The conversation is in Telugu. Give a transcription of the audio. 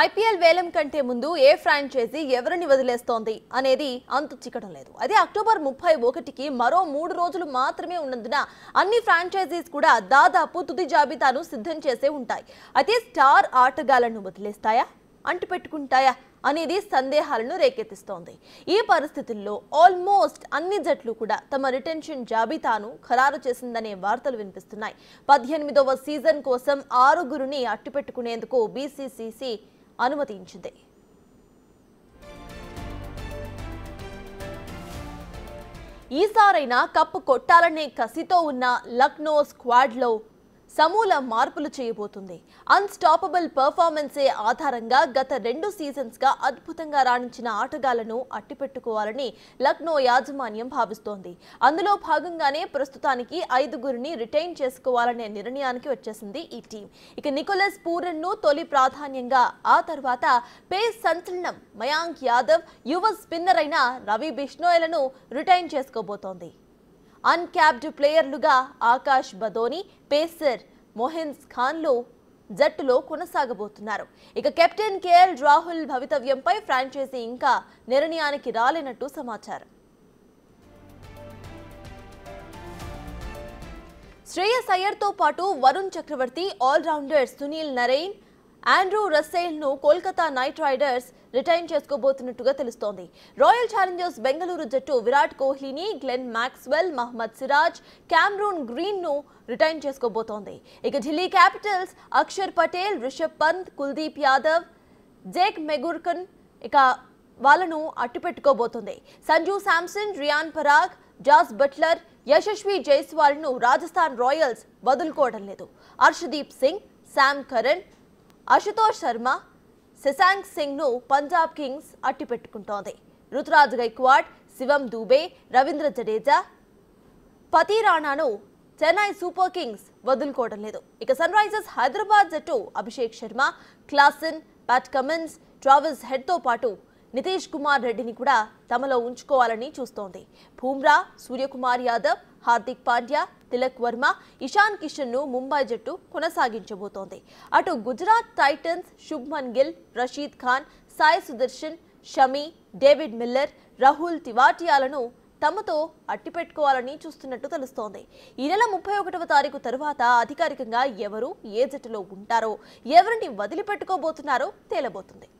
ఐపీఎల్ వేలం కంటే ముందు ఏ ఫ్రాంచైజీ ఎవరిని వదిలేస్తోంది అనేది అంతు చిక్కడం లేదు అదే అక్టోబర్ ముప్పై ఒకటికి మరో మూడు రోజులు మాత్రమే ఉన్నందున అన్ని ఫ్రాంచైజీస్ కూడా దాదాపు తుది జాబితాను సిద్ధం చేసే ఉంటాయి అయితే స్టార్ ఆటగాళ్లను వదిలేస్తాయా అంటుపెట్టుకుంటాయా అనేది సందేహాలను రేకెత్తిస్తోంది ఈ పరిస్థితుల్లో ఆల్మోస్ట్ అన్ని జట్లు కూడా తమ రిటెన్షన్ జాబితాను ఖరారు చేసిందనే వార్తలు వినిపిస్తున్నాయి పద్దెనిమిదవ సీజన్ కోసం ఆరుగురిని అట్టుపెట్టుకునేందుకు బీసీసీసీ అనుమతించింది ఈసారైనా కప్పు కొట్టాలనే కసితో ఉన్న లక్నో స్క్వాడ్లో సమూల మార్పులు చేయబోతుంది అన్స్టాపబుల్ పర్ఫార్మెన్సే ఆధారంగా గత రెండు సీజన్స్గా అద్భుతంగా రాణించిన ఆటగాళ్లను అట్టిపెట్టుకోవాలని లక్నో యాజమాన్యం భావిస్తోంది అందులో భాగంగానే ప్రస్తుతానికి ఐదుగురిని రిటైన్ చేసుకోవాలనే నిర్ణయానికి వచ్చేసింది ఈ టీం ఇక నికోలస్ పూరన్ను తొలి ప్రాధాన్యంగా ఆ తర్వాత పేస్ సంచలనం మయాంక్ యాదవ్ యువ స్పిన్నర్ అయిన రవి బిష్ణోయలను రిటైన్ చేసుకోబోతోంది అన్క్యాప్డ్ ప్లేయర్లుగా ఆకాష్ బదోని పేసర్ ఖాన్ ఖాన్లు జట్టులో కొనసాగబోతున్నారు ఇక కెప్టెన్ కేఎల్ రాహుల్ భవితవ్యంపై ఫ్రాంచైజీ ఇంకా నిర్ణయానికి రాలేనట్టు సమాచారం శ్రేయస్ అయ్యర్తో పాటు వరుణ్ చక్రవర్తి ఆల్రౌండర్ సునీల్ నరేన్ ఆండ్రూ ను కోల్కతా నైట్ రైడర్స్ రిటైన్ చేసుకోబోతున్నట్టుగా తెలుస్తోంది రాయల్ ఛాలెంజర్స్ బెంగళూరు జట్టు విరాట్ కోహ్లీని Glenn Maxwell Mohammed Siraj Cameron గ్రీన్ను రిటైన్ చేసుకోబోతోంది ఇక Delhi Capitals Axar Patel Rishabh Pant Kuldeep Yadav Jake McGurk ఇక వాళ్ళను అట్టుపెట్టుకోబోతుంది సంజు శాంసన్ రియాన్ పరాగ్ జాస్ బట్లర్ యశస్వి జైస్వాల్ను రాజస్థాన్ రాయల్స్ వదులుకోవడం లేదు హర్షదీప్ సింగ్ శామ్ కరణ్ అశుతోష్ శర్మ శశాంక్ సింగ్ను పంజాబ్ కింగ్స్ అట్టిపెట్టుకుంటోంది రుతురాజ్ గైక్వాడ్ శివం దూబే రవీంద్ర జడేజా పతి రాణాను చెన్నై సూపర్ కింగ్స్ వదులుకోవడం లేదు ఇక సన్ రైజర్స్ హైదరాబాద్ జట్టు Abhishek Sharma Klaasen Pat Cummins Travis హెడ్తో పాటు నితీష్ కుమార్ రెడ్డిని కూడా తమలో ఉంచుకోవాలని చూస్తోంది భూమ్రా సూర్యకుమార్ యాదవ్ హార్దిక్ పాండ్యా తిలక్ వర్మ ఇషాన్ కిషన్ ను ముంబై జట్టు కొనసాగించబోతోంది అటు Gujarat Titans Shubman Gill Rashid Khan Sai Sudharsan Shami David Miller Rahul తివాటియాలను తమతో అట్టిపెట్టుకోవాలని చూస్తున్నట్టు తెలుస్తోంది ఈ నెల ముప్పై ఒకటవ తారీఖు తరువాత అధికారికంగా ఎవరు ఏ జట్టులో ఉంటారో ఎవరిని వదిలిపెట్టుకోబోతున్నారో తేలబోతుంది